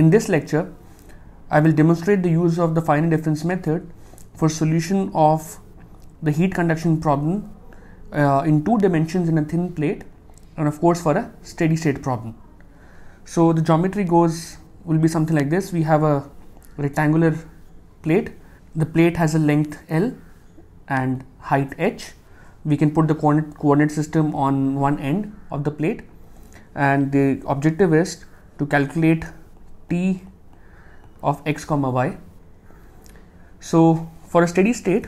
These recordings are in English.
In this lecture, I will demonstrate the use of the finite difference method for solution of the heat conduction problem uh, in two dimensions in a thin plate and of course for a steady state problem. So the geometry goes will be something like this. We have a rectangular plate. The plate has a length L and height h. We can put the coordinate system on one end of the plate and the objective is to calculate t of x comma y. So for a steady state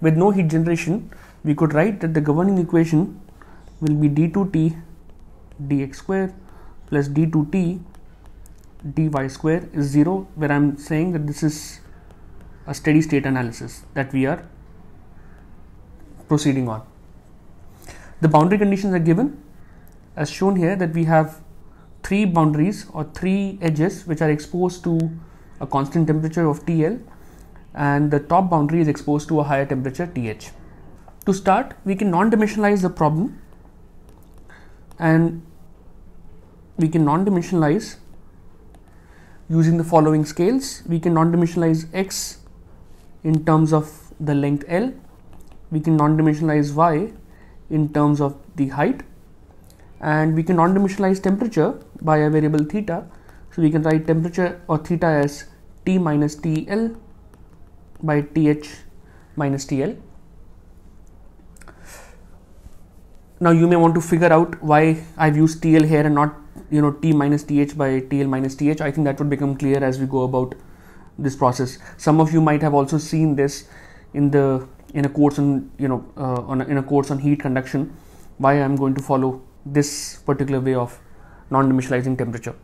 with no heat generation we could write that the governing equation will be d2t dx square plus d2t dy square is 0 where I am saying that this is a steady state analysis that we are proceeding on. The boundary conditions are given as shown here that we have three boundaries or three edges which are exposed to a constant temperature of TL and the top boundary is exposed to a higher temperature TH. To start, we can non-dimensionalize the problem and we can non-dimensionalize using the following scales. We can non-dimensionalize x in terms of the length L, we can non-dimensionalize y in terms of the height and we can non-dimensionalize temperature by a variable theta so we can write temperature or theta as T minus TL by TH minus TL now you may want to figure out why I've used TL here and not you know T minus TH by TL minus TH I think that would become clear as we go about this process some of you might have also seen this in the in a course on you know uh, on a, in a course on heat conduction why I'm going to follow this particular way of non-dimensionalizing temperature.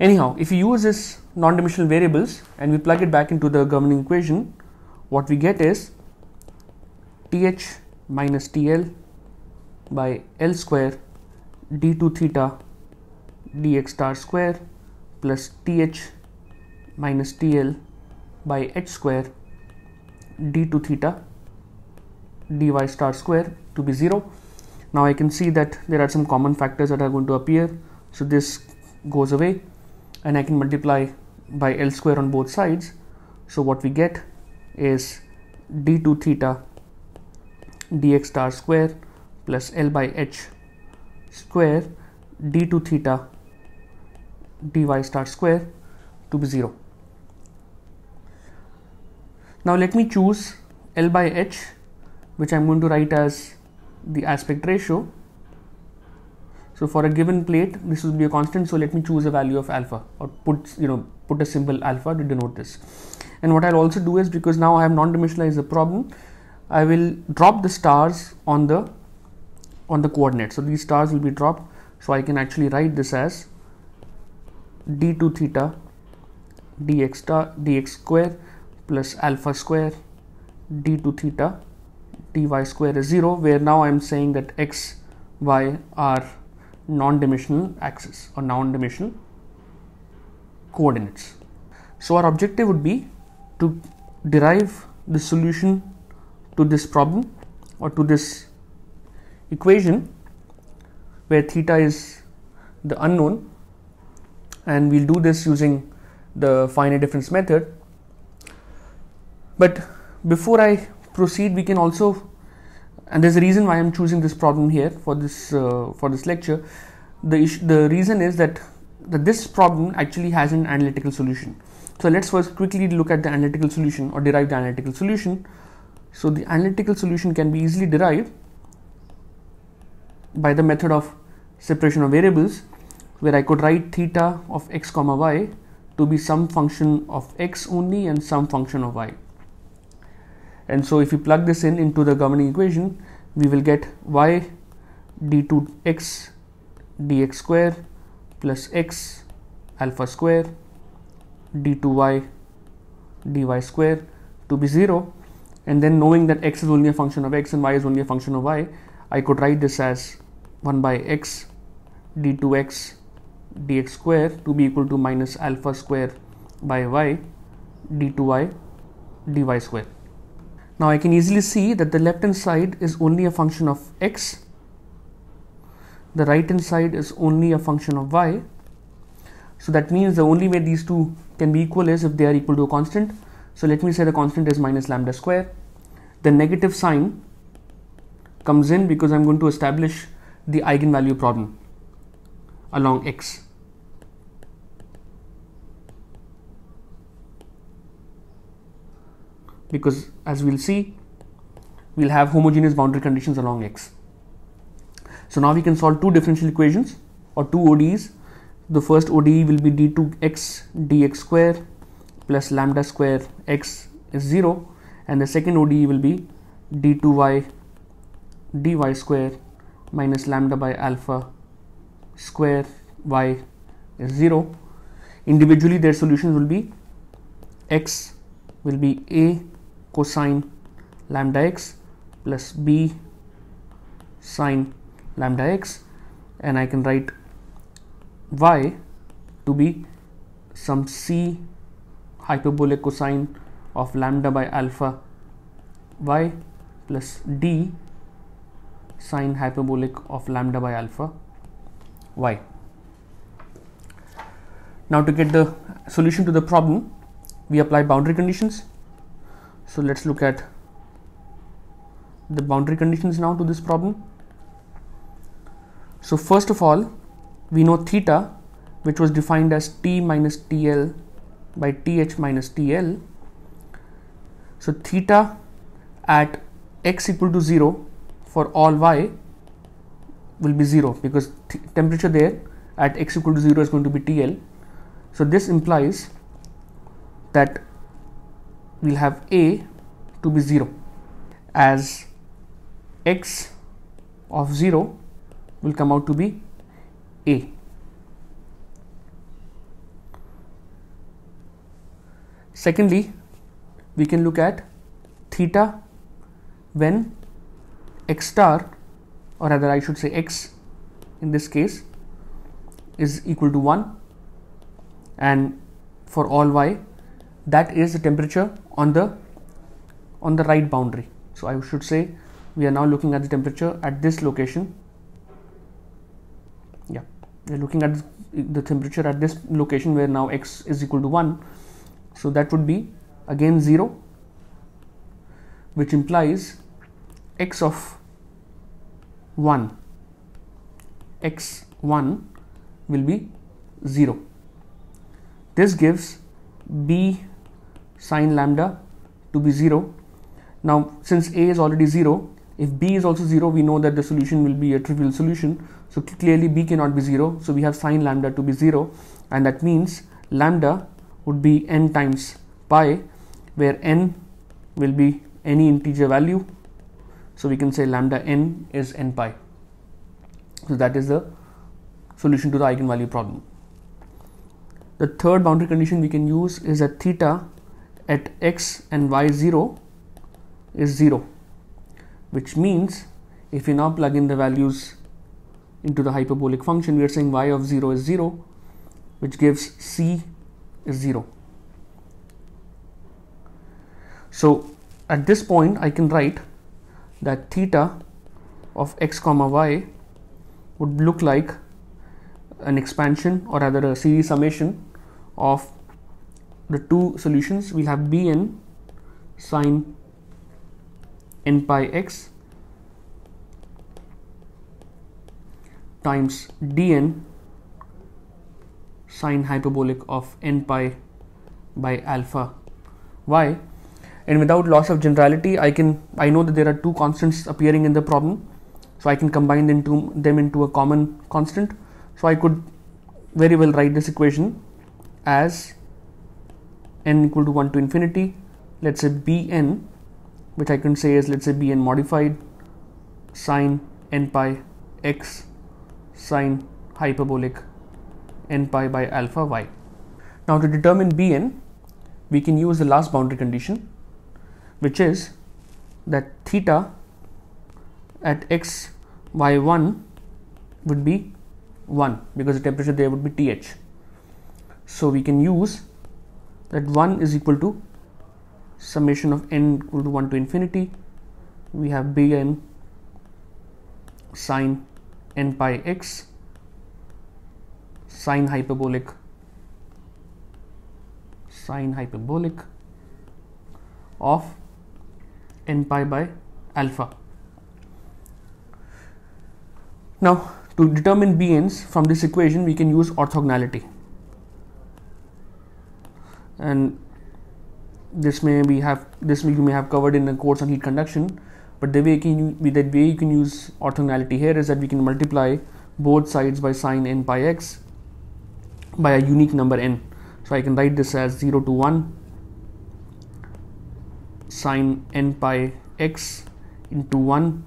Anyhow, if you use this non-dimensional variables and we plug it back into the governing equation, what we get is TH minus TL by L square d2 theta dx star square plus TH minus TL by H square d2 theta dy star square to be 0 now I can see that there are some common factors that are going to appear so this goes away and I can multiply by L square on both sides so what we get is d2 theta dx star square plus L by h square d2 theta dy star square to be 0. Now let me choose L by h which I'm going to write as the aspect ratio. So for a given plate, this will be a constant. So let me choose a value of alpha or put, you know, put a symbol alpha to denote this. And what I'll also do is because now I have non-dimensionalized the problem, I will drop the stars on the on the coordinate. So these stars will be dropped. So I can actually write this as d2 theta dx star dx square plus alpha square d2 theta dy square is 0 where now I'm saying that x, y are non-dimensional axes or non-dimensional coordinates. So our objective would be to derive the solution to this problem or to this equation where theta is the unknown and we'll do this using the finite difference method but before I proceed we can also and there's a reason why I'm choosing this problem here for this uh, for this lecture the issue, the reason is that that this problem actually has an analytical solution so let's first quickly look at the analytical solution or derive the analytical solution so the analytical solution can be easily derived by the method of separation of variables where I could write theta of x comma y to be some function of x only and some function of y and so if you plug this in into the governing equation we will get y d2x dx square plus x alpha square d2y dy square to be 0 and then knowing that x is only a function of x and y is only a function of y I could write this as 1 by x d2x dx square to be equal to minus alpha square by y d2y dy square now I can easily see that the left hand side is only a function of x, the right hand side is only a function of y. So that means the only way these two can be equal is if they are equal to a constant. So let me say the constant is minus lambda square. The negative sign comes in because I'm going to establish the eigenvalue problem along x. because as we'll see we'll have homogeneous boundary conditions along x so now we can solve two differential equations or two ODEs the first ODE will be d2x dx square plus lambda square x is 0 and the second ODE will be d2y dy square minus lambda by alpha square y is 0 individually their solutions will be x will be a cosine lambda x plus b sine lambda x and I can write y to be some c hyperbolic cosine of lambda by alpha y plus d sine hyperbolic of lambda by alpha y. Now to get the solution to the problem, we apply boundary conditions so let's look at the boundary conditions now to this problem so first of all we know theta which was defined as t minus tl by th minus tl so theta at x equal to 0 for all y will be 0 because th temperature there at x equal to 0 is going to be TL. So this implies that we'll have a to be 0 as x of 0 will come out to be a. Secondly, we can look at theta when x star or rather I should say x in this case is equal to 1 and for all y that is the temperature on the on the right boundary so I should say we are now looking at the temperature at this location yeah we're looking at the temperature at this location where now x is equal to 1 so that would be again 0 which implies x of 1 x 1 will be 0 this gives b sine lambda to be 0. Now since a is already 0, if b is also 0 we know that the solution will be a trivial solution. So clearly b cannot be 0 so we have sine lambda to be 0 and that means lambda would be n times pi where n will be any integer value. So we can say lambda n is n pi. So that is the solution to the eigenvalue problem. The third boundary condition we can use is that theta at x and y0 is 0 which means if we now plug in the values into the hyperbolic function we are saying y of 0 is 0 which gives c is 0. So at this point I can write that theta of x comma y would look like an expansion or rather a series summation of the two solutions we'll have bn sine n pi x times dn sine hyperbolic of n pi by alpha y and without loss of generality I can I know that there are two constants appearing in the problem so I can combine into, them into a common constant so I could very well write this equation as n equal to 1 to infinity let's say bn which I can say is let's say bn modified sine n pi x sine hyperbolic n pi by alpha y. Now to determine bn we can use the last boundary condition which is that theta at x y1 would be 1 because the temperature there would be th. So we can use that 1 is equal to summation of n equal to 1 to infinity we have bn sine n pi x sine hyperbolic sine hyperbolic of n pi by alpha now to determine bn's from this equation we can use orthogonality and this may be have this you may have covered in the course on heat conduction but the way you can that way you can use orthogonality here is that we can multiply both sides by sine n pi x by a unique number n so I can write this as 0 to 1 sine n pi x into 1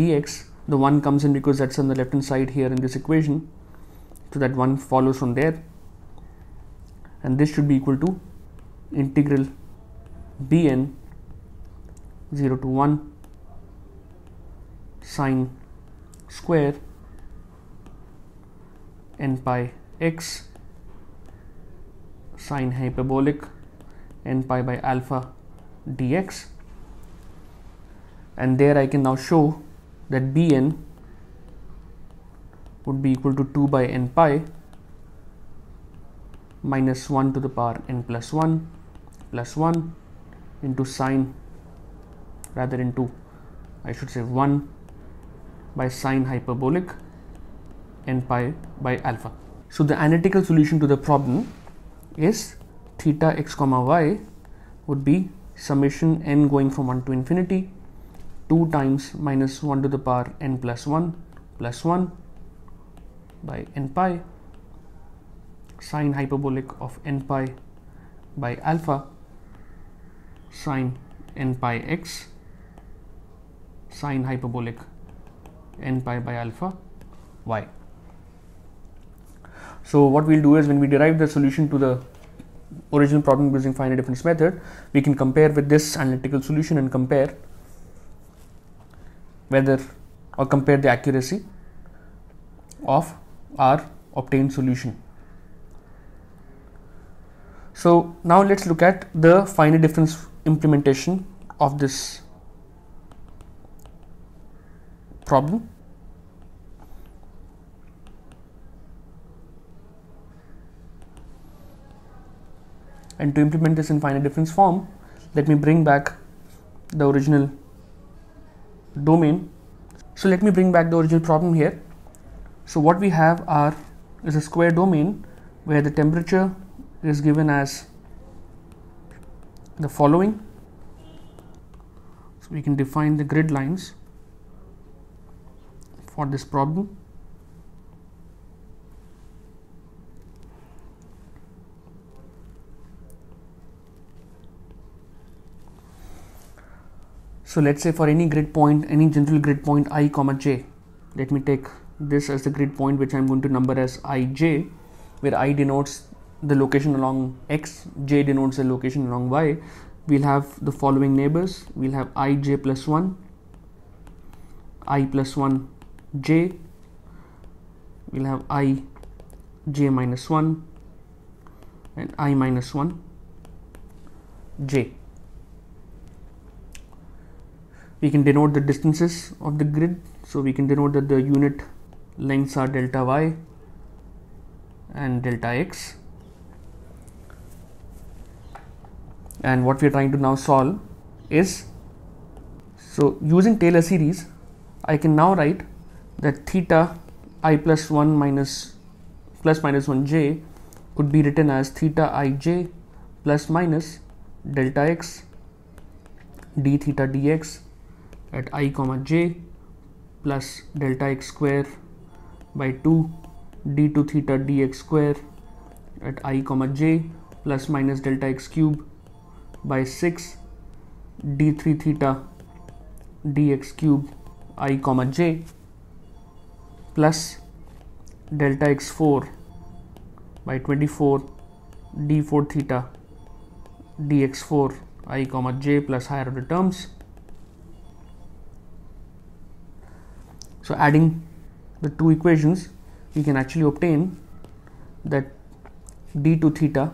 dx the 1 comes in because that's on the left hand side here in this equation so that 1 follows from there and this should be equal to integral bn 0 to 1 sine square n pi x sine hyperbolic n pi by alpha dx and there I can now show that bn would be equal to 2 by n pi minus 1 to the power n plus 1 plus 1 into sine rather into I should say 1 by sine hyperbolic n pi by alpha. So the analytical solution to the problem is theta x comma y would be summation n going from 1 to infinity 2 times minus 1 to the power n plus 1 plus 1 by n pi sine hyperbolic of n pi by alpha sine n pi x sine hyperbolic n pi by alpha y. So what we'll do is when we derive the solution to the original problem using finite difference method, we can compare with this analytical solution and compare whether or compare the accuracy of our obtained solution. So now let's look at the finite difference implementation of this problem. And to implement this in finite difference form, let me bring back the original domain. So let me bring back the original problem here. So what we have are is a square domain where the temperature is given as the following. So, we can define the grid lines for this problem. So, let us say for any grid point, any general grid point i comma j, let me take this as the grid point which I am going to number as ij, where i denotes the location along x, j denotes the location along y, we'll have the following neighbors. We'll have ij plus 1, i plus 1, j. We'll have i, j minus 1, and i minus 1, j. We can denote the distances of the grid. So we can denote that the unit lengths are delta y and delta x and what we are trying to now solve is so using Taylor series I can now write that theta i plus 1 minus plus minus 1 j could be written as theta i j plus minus delta x d theta dx at i comma j plus delta x square by 2 d2 theta dx square at i comma j plus minus delta x cube by 6 d3 theta dx cube i comma j plus delta x4 by 24 d4 theta dx4 i comma j plus higher order terms so adding the two equations we can actually obtain that d2 theta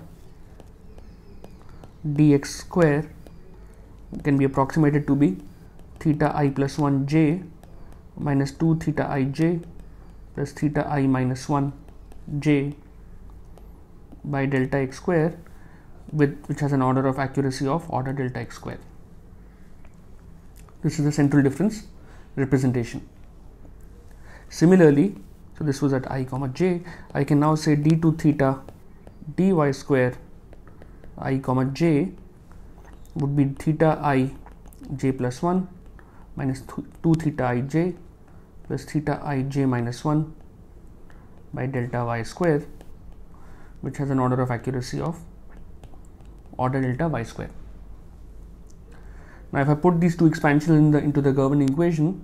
dx square can be approximated to be theta i plus 1 j minus 2 theta i j plus theta i minus 1 j by delta x square with which has an order of accuracy of order delta x square. This is the central difference representation. Similarly, so this was at i comma j, I can now say d2 theta dy square i comma j would be theta i j plus 1 minus th 2 theta i j plus theta i j minus 1 by delta y square which has an order of accuracy of order delta y square. Now if I put these two expansions in the, into the governing equation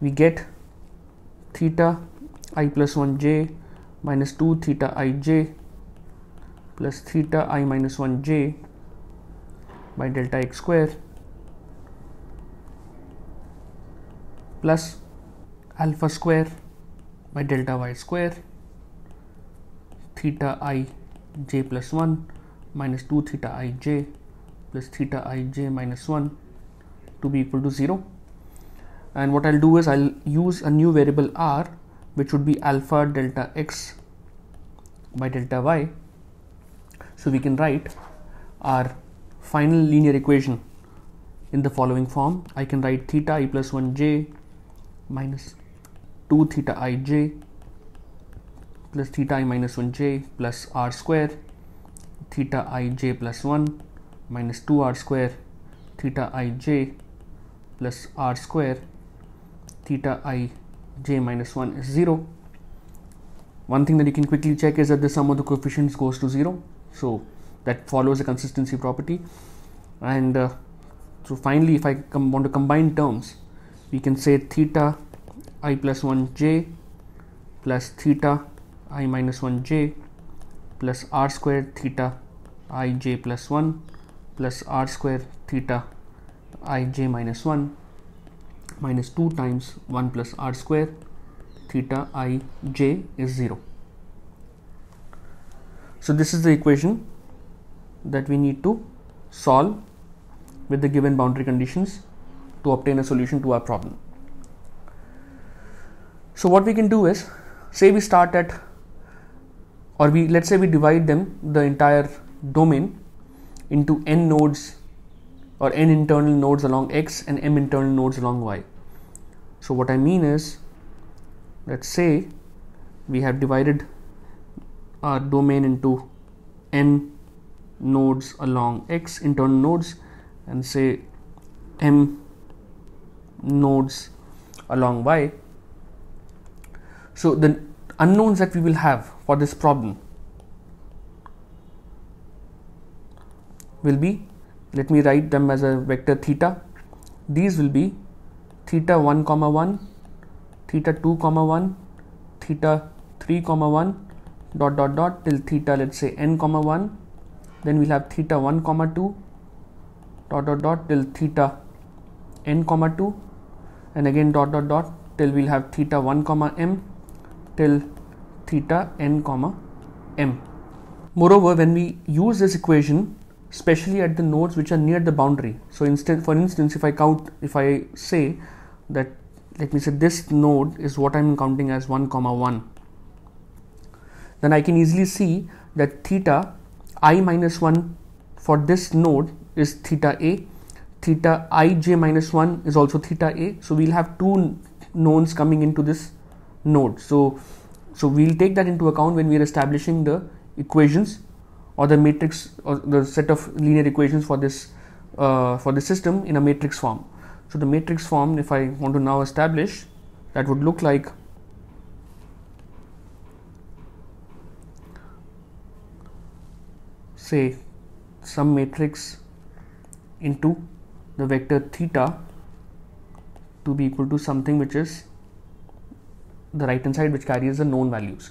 we get theta i plus 1 j minus 2 theta i j plus theta i minus 1 j by delta x square plus alpha square by delta y square theta i j plus 1 minus 2 theta i j plus theta i j minus 1 to be equal to 0 and what I'll do is I'll use a new variable r which would be alpha delta x by delta y so we can write our final linear equation in the following form. I can write theta i plus 1j minus 2 theta ij plus theta i minus 1j plus r square theta ij plus 1 minus 2r square theta ij plus r square theta ij minus 1 is 0. One thing that you can quickly check is that the sum of the coefficients goes to 0 so that follows a consistency property and uh, so finally if I want to combine terms we can say theta i plus 1 j plus theta i minus 1 j plus r square theta i j plus 1 plus r square theta i j minus 1 minus 2 times 1 plus r square theta i j is 0. So this is the equation that we need to solve with the given boundary conditions to obtain a solution to our problem. So what we can do is say we start at or we let's say we divide them the entire domain into n nodes or n internal nodes along x and m internal nodes along y. So what I mean is let's say we have divided our domain into n nodes along x internal nodes and say m nodes along y so the unknowns that we will have for this problem will be let me write them as a vector theta these will be theta 1 comma 1 theta 2 comma 1 theta 3 comma 1 dot dot dot till theta let's say n comma 1 then we'll have theta 1 comma 2 dot dot dot till theta n comma 2 and again dot dot dot till we'll have theta 1 comma m till theta n comma m moreover when we use this equation especially at the nodes which are near the boundary so instead for instance if i count if i say that let me say this node is what i'm counting as 1 comma 1 then I can easily see that theta i minus 1 for this node is theta a theta ij minus 1 is also theta a so we'll have two knowns coming into this node so so we'll take that into account when we are establishing the equations or the matrix or the set of linear equations for this uh, for the system in a matrix form so the matrix form if i want to now establish that would look like say some matrix into the vector theta to be equal to something which is the right hand side which carries the known values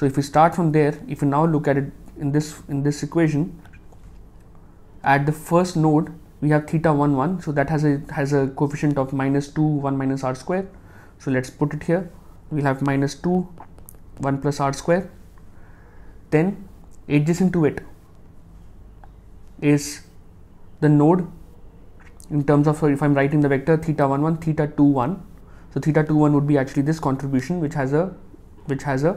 so if we start from there if we now look at it in this in this equation at the first node we have theta 1 1 so that has a has a coefficient of minus 2 1 minus r square so let's put it here we'll have minus 2 1 plus r square then adjacent to it is the node in terms of if I'm writing the vector theta 1 1 theta 2 1 so theta 2 1 would be actually this contribution which has a which has a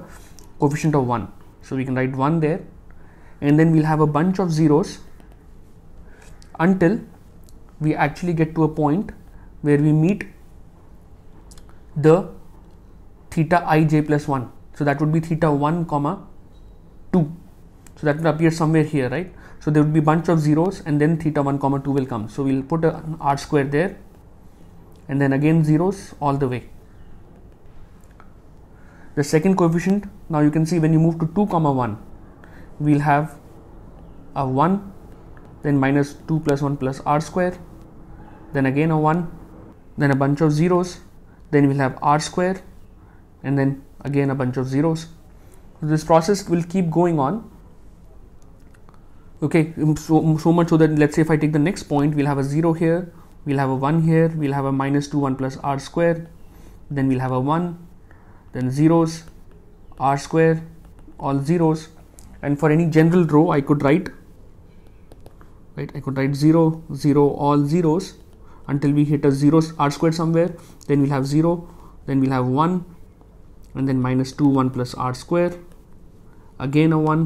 coefficient of 1 so we can write 1 there and then we'll have a bunch of zeros until we actually get to a point where we meet the theta ij plus 1 so that would be theta 1 comma 2 so that would appear somewhere here right so there would be bunch of zeros and then theta 1 comma 2 will come. So we'll put a r square there and then again zeros all the way. The second coefficient now you can see when you move to 2 comma 1 we'll have a 1 then minus 2 plus 1 plus r square then again a 1 then a bunch of zeros then we'll have r square and then again a bunch of zeros. So this process will keep going on okay um, so, um, so much so that let's say if I take the next point we'll have a 0 here we'll have a 1 here we'll have a minus 2 1 plus r square then we'll have a 1 then zeros r square all zeros and for any general row I could write right I could write 0 0 all zeros until we hit a 0 r square somewhere then we'll have 0 then we'll have 1 and then minus 2 1 plus r square again a 1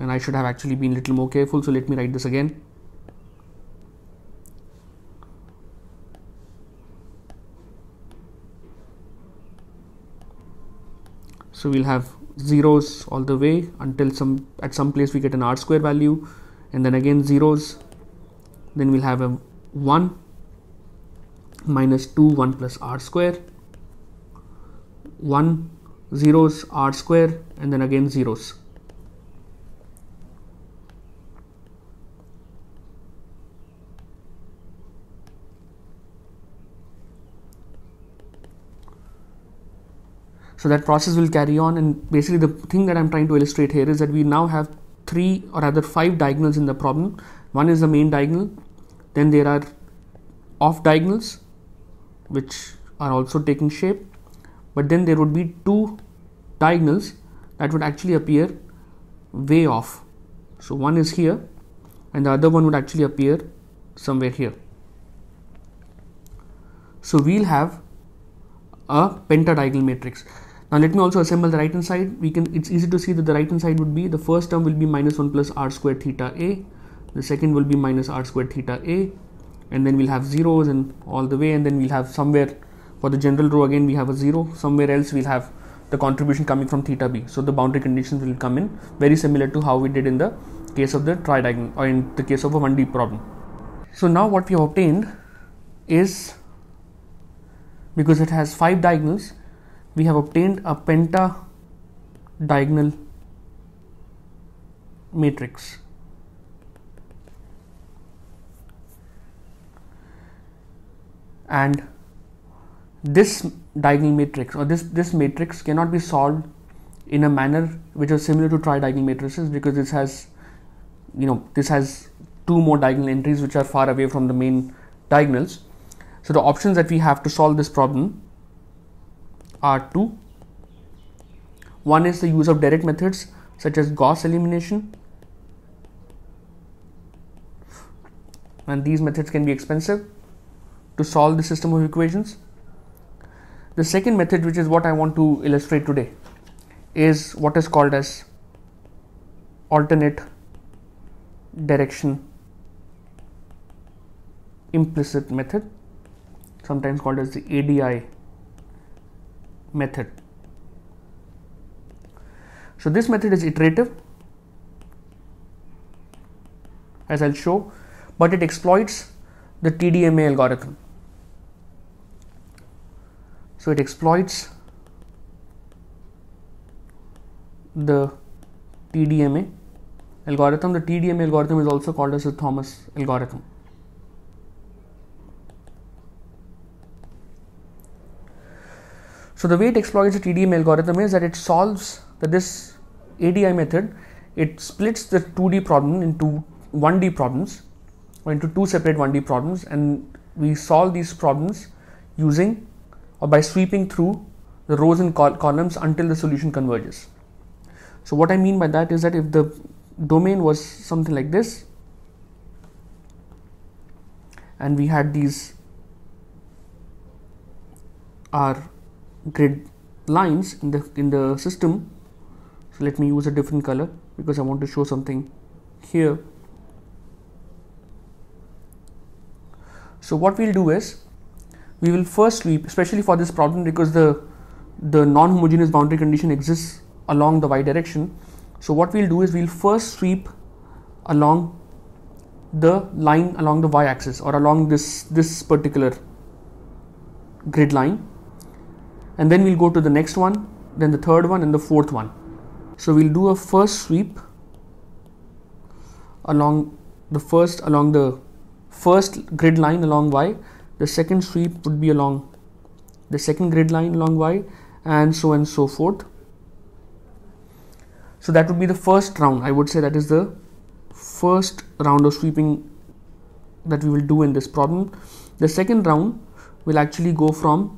and I should have actually been a little more careful so let me write this again so we'll have zeros all the way until some at some place we get an r square value and then again zeros then we'll have a 1 minus 2 1 plus r square 1 zeros r square and then again zeros So that process will carry on and basically the thing that I'm trying to illustrate here is that we now have three or rather five diagonals in the problem. One is the main diagonal, then there are off diagonals which are also taking shape but then there would be two diagonals that would actually appear way off. So one is here and the other one would actually appear somewhere here. So we'll have a pentadiagonal matrix. Now let me also assemble the right hand side. We can it's easy to see that the right hand side would be the first term will be minus 1 plus r square theta a. The second will be minus r square theta a. And then we'll have zeros and all the way and then we'll have somewhere for the general row again we have a zero. Somewhere else we'll have the contribution coming from theta b. So the boundary conditions will come in very similar to how we did in the case of the tridiagonal or in the case of a 1D problem. So now what we have obtained is because it has five diagonals we have obtained a pentadiagonal matrix. And this diagonal matrix or this, this matrix cannot be solved in a manner which is similar to tridiagonal matrices because this has you know this has two more diagonal entries which are far away from the main diagonals. So the options that we have to solve this problem are two. One is the use of direct methods such as Gauss elimination. And these methods can be expensive to solve the system of equations. The second method, which is what I want to illustrate today, is what is called as alternate direction implicit method, sometimes called as the ADI method. So this method is iterative as I'll show but it exploits the TDMA algorithm. So it exploits the TDMA algorithm. The TDMA algorithm is also called as the Thomas algorithm. So the way it exploits the TDM algorithm is that it solves that this ADI method, it splits the 2D problem into 1D problems or into two separate 1D problems and we solve these problems using or by sweeping through the rows and col columns until the solution converges. So what I mean by that is that if the domain was something like this and we had these are grid lines in the in the system so let me use a different color because I want to show something here so what we'll do is we will first sweep especially for this problem because the the non-homogeneous boundary condition exists along the y direction so what we'll do is we'll first sweep along the line along the y axis or along this this particular grid line and then we'll go to the next one then the third one and the fourth one so we'll do a first sweep along the first along the first grid line along y the second sweep would be along the second grid line along y and so and so forth so that would be the first round i would say that is the first round of sweeping that we will do in this problem the second round will actually go from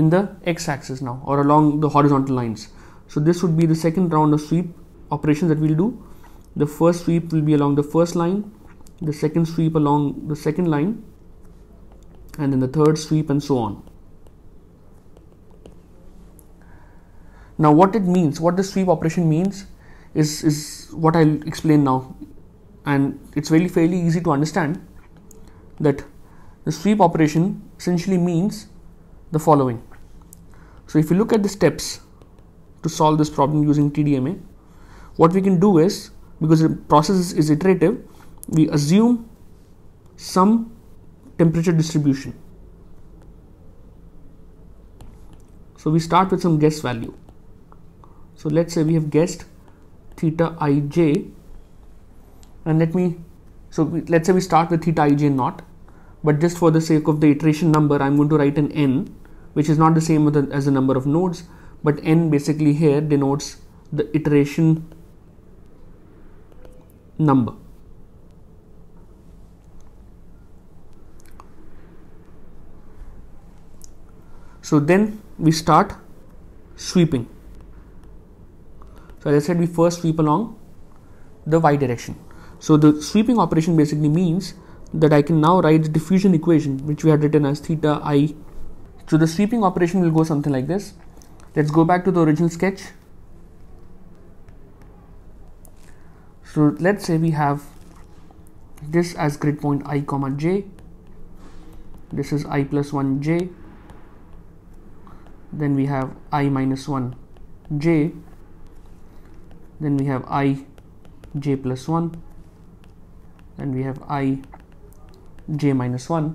in the x-axis now or along the horizontal lines so this would be the second round of sweep operations that we'll do the first sweep will be along the first line the second sweep along the second line and then the third sweep and so on now what it means what the sweep operation means is is what I'll explain now and it's very fairly easy to understand that the sweep operation essentially means the following so if you look at the steps to solve this problem using TDMA, what we can do is because the process is iterative, we assume some temperature distribution. So we start with some guess value. So let's say we have guessed theta ij and let me so we, let's say we start with theta ij naught but just for the sake of the iteration number I'm going to write an n which is not the same as the number of nodes but n basically here denotes the iteration number so then we start sweeping so as I said we first sweep along the y direction so the sweeping operation basically means that I can now write the diffusion equation which we had written as theta i so the sweeping operation will go something like this. Let's go back to the original sketch. So let's say we have this as grid point i comma j. This is i plus 1 j. Then we have i minus 1 j. Then we have i j plus 1. And we have i j minus 1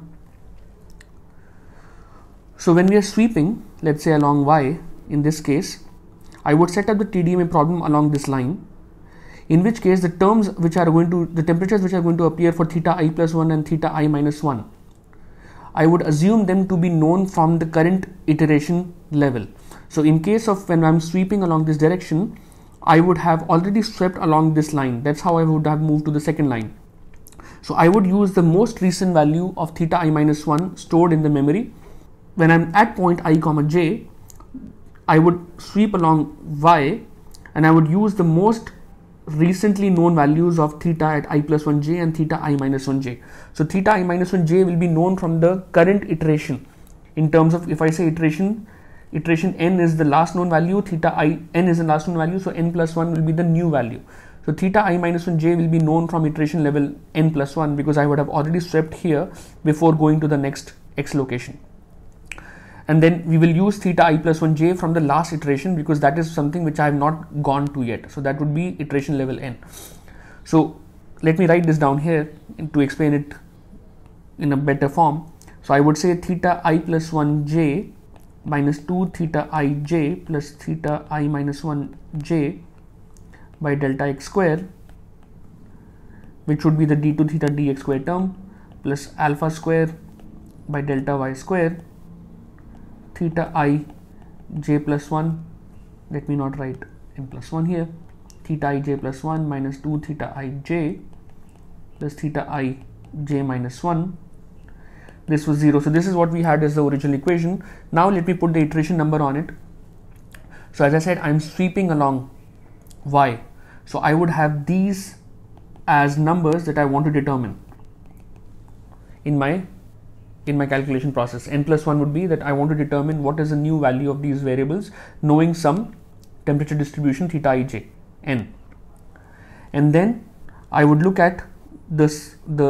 so when we are sweeping, let's say along y, in this case, I would set up the TDMA problem along this line, in which case the terms which are going to, the temperatures which are going to appear for theta i plus 1 and theta i minus 1, I would assume them to be known from the current iteration level. So in case of when I'm sweeping along this direction, I would have already swept along this line. That's how I would have moved to the second line. So I would use the most recent value of theta i minus 1 stored in the memory when I'm at point i comma j, I would sweep along y and I would use the most recently known values of theta at i plus 1j and theta i minus 1j. So theta i minus 1j will be known from the current iteration in terms of if I say iteration, iteration n is the last known value, theta i n is the last known value, so n plus 1 will be the new value. So theta i minus 1j will be known from iteration level n plus 1 because I would have already swept here before going to the next x location and then we will use theta i plus 1 j from the last iteration because that is something which I have not gone to yet. So that would be iteration level n. So let me write this down here to explain it in a better form. So I would say theta i plus 1 j minus 2 theta i j plus theta i minus 1 j by delta x square which would be the d2 theta dx square term plus alpha square by delta y square theta i j plus 1 let me not write n plus plus 1 here theta i j plus 1 minus 2 theta i j plus theta i j minus 1 this was 0 so this is what we had as the original equation now let me put the iteration number on it so as I said I'm sweeping along y so I would have these as numbers that I want to determine in my in my calculation process. n plus 1 would be that I want to determine what is the new value of these variables knowing some temperature distribution theta ij n. And then I would look at this the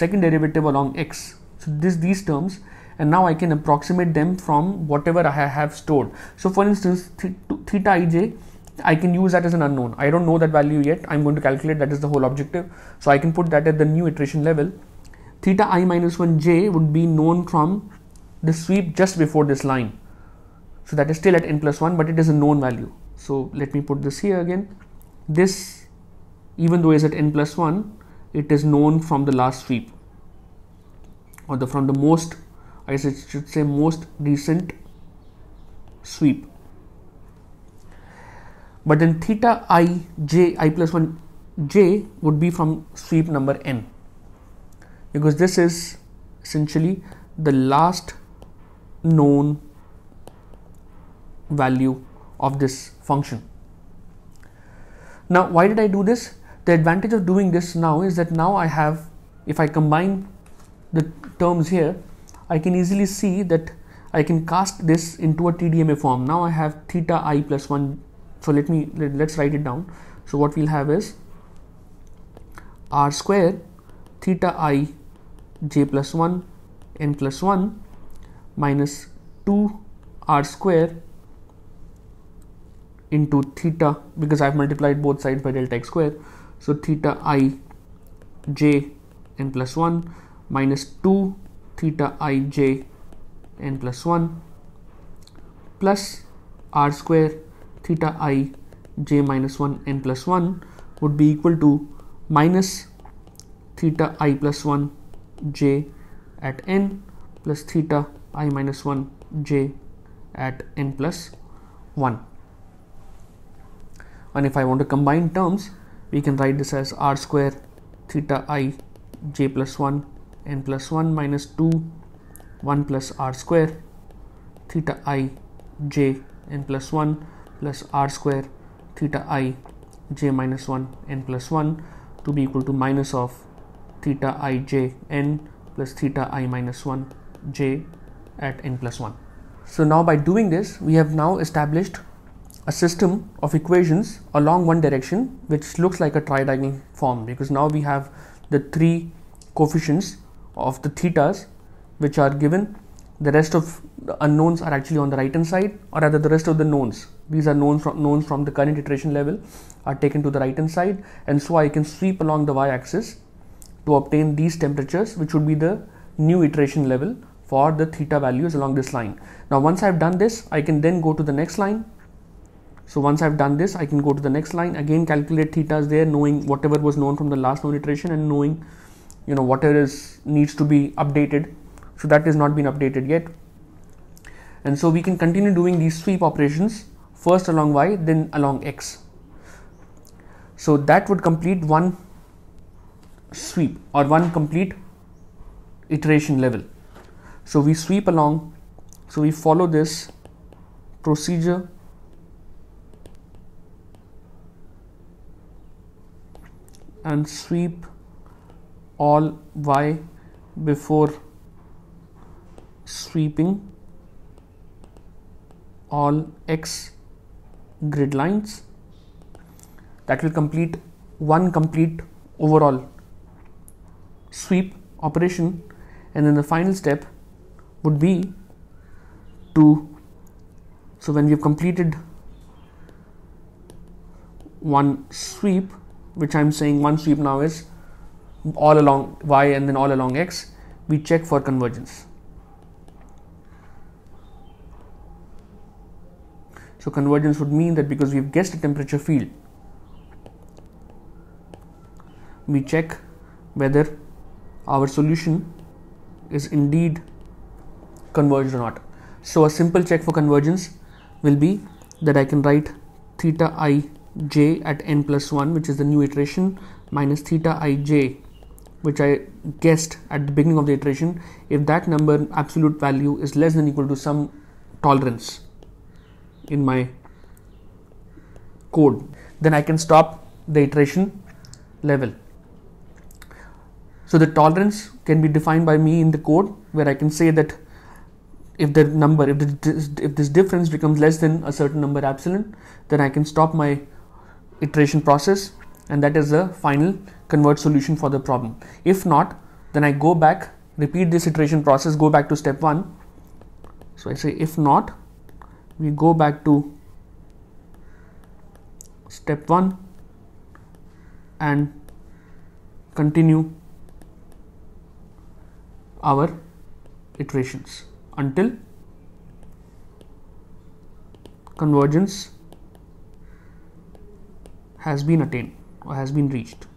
second derivative along x. So this these terms and now I can approximate them from whatever I have stored. So for instance th theta ij I can use that as an unknown. I don't know that value yet. I'm going to calculate that is the whole objective. So I can put that at the new iteration level theta i minus 1 j would be known from the sweep just before this line. So that is still at n plus 1 but it is a known value. So let me put this here again. This even though is at n plus 1 it is known from the last sweep or the from the most I should say most recent sweep. But then theta i j i plus 1 j would be from sweep number n because this is essentially the last known value of this function. Now why did I do this? The advantage of doing this now is that now I have if I combine the terms here I can easily see that I can cast this into a TDMA form. Now I have theta i plus 1 so let me let, let's write it down. So what we'll have is r square theta i j plus 1 n plus 1 minus 2 r square into theta because I've multiplied both sides by delta x square. So theta i j n plus 1 minus 2 theta i j n plus 1 plus r square theta i j minus 1 n plus 1 would be equal to minus theta i plus 1 j at n plus theta i minus 1 j at n plus 1 and if I want to combine terms we can write this as r square theta i j plus 1 n plus 1 minus 2 1 plus r square theta i j n plus 1 plus r square theta i j minus 1 n plus 1 to be equal to minus of theta i j n plus theta i minus 1 j at n plus 1. So now by doing this we have now established a system of equations along one direction which looks like a tridiagonal form because now we have the three coefficients of the thetas which are given the rest of the unknowns are actually on the right hand side or rather the rest of the knowns these are known from knowns from the current iteration level are taken to the right hand side and so I can sweep along the y axis to obtain these temperatures which would be the new iteration level for the theta values along this line. Now once I've done this I can then go to the next line. So once I've done this I can go to the next line again calculate thetas there knowing whatever was known from the last known iteration and knowing you know whatever is needs to be updated. So that has not been updated yet. And so we can continue doing these sweep operations first along y then along x. So that would complete one sweep or one complete iteration level. So we sweep along, so we follow this procedure and sweep all y before sweeping all x grid lines that will complete one complete overall sweep operation and then the final step would be to so when we've completed one sweep which I'm saying one sweep now is all along y and then all along x we check for convergence so convergence would mean that because we've guessed the temperature field we check whether our solution is indeed converged or not. So a simple check for convergence will be that I can write theta i j at n plus 1 which is the new iteration minus theta i j which I guessed at the beginning of the iteration if that number absolute value is less than equal to some tolerance in my code then I can stop the iteration level so the tolerance can be defined by me in the code where I can say that if the number, if, the, if this difference becomes less than a certain number epsilon, then I can stop my iteration process and that is the final convert solution for the problem. If not, then I go back, repeat this iteration process, go back to step one. So I say if not, we go back to step one and continue our iterations until convergence has been attained or has been reached.